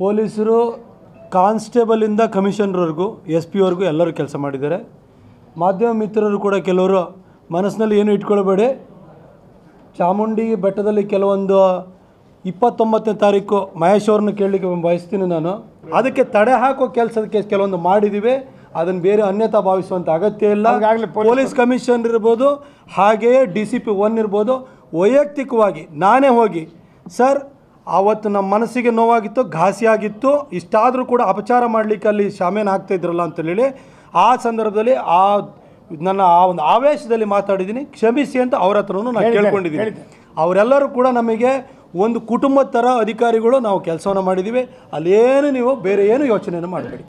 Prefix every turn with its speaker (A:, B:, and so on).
A: ಪೊಲೀಸರು ಕಾನ್ಸ್ಟೇಬಲಿಂದ ಕಮಿಷನ್ರವರೆಗೂ ಎಸ್ ಪಿವರೆಗೂ ಎಲ್ಲರೂ ಕೆಲಸ ಮಾಡಿದ್ದಾರೆ ಮಾಧ್ಯಮ ಮಿತ್ರರು ಕೂಡ ಕೆಲವರು ಮನಸ್ಸಿನಲ್ಲಿ ಏನು ಇಟ್ಕೊಳ್ಬೇಡಿ ಚಾಮುಂಡಿ ಬೆಟ್ಟದಲ್ಲಿ ಕೆಲವೊಂದು ಇಪ್ಪತ್ತೊಂಬತ್ತನೇ ತಾರೀಕು ಮಹೇಶ್ ಅವ್ರನ್ನ ಕೇಳಲಿಕ್ಕೆ ಬಯಸ್ತೀನಿ ನಾನು ಅದಕ್ಕೆ ತಡೆ ಹಾಕೋ ಕೆಲಸಕ್ಕೆ ಕೆಲವೊಂದು ಮಾಡಿದ್ದೀವಿ ಅದನ್ನು ಬೇರೆ ಅನ್ಯತಾ ಭಾವಿಸುವಂಥ ಅಗತ್ಯ ಇಲ್ಲ ಪೊಲೀಸ್ ಕಮಿಷನ್ ಇರ್ಬೋದು ಹಾಗೆಯೇ ಡಿ ಸಿ ಪಿ ಒನ್ ಇರ್ಬೋದು ವೈಯಕ್ತಿಕವಾಗಿ ನಾನೇ ಹೋಗಿ ಸರ್ ಆವತ್ತು ನಮ್ಮ ಮನಸ್ಸಿಗೆ ನೋವಾಗಿತ್ತು ಘಾಸಿಯಾಗಿತ್ತು ಇಷ್ಟಾದರೂ ಕೂಡ ಅಪಚಾರ ಮಾಡಲಿಕ್ಕೆ ಅಲ್ಲಿ ಆಗ್ತಾ ಆಗ್ತಾಯಿದ್ರಲ್ಲ ಅಂತೇಳಿ ಆ ಸಂದರ್ಭದಲ್ಲಿ ಆ ನನ್ನ ಆ ಒಂದು ಆವೇಶದಲ್ಲಿ ಮಾತಾಡಿದ್ದೀನಿ ಕ್ಷಮಿಸಿ ಅಂತ ಅವ್ರ ಹತ್ರನೂ ನಾನು ಕೇಳ್ಕೊಂಡಿದ್ದೀನಿ ಅವರೆಲ್ಲರೂ ಕೂಡ ನಮಗೆ ಒಂದು ಕುಟುಂಬದ ಥರ ಅಧಿಕಾರಿಗಳು ನಾವು ಕೆಲಸವನ್ನು ಮಾಡಿದ್ದೀವಿ ಅಲ್ಲೇನು ನೀವು ಬೇರೆ ಏನು ಯೋಚನೆಯನ್ನು ಮಾಡಬೇಡಿ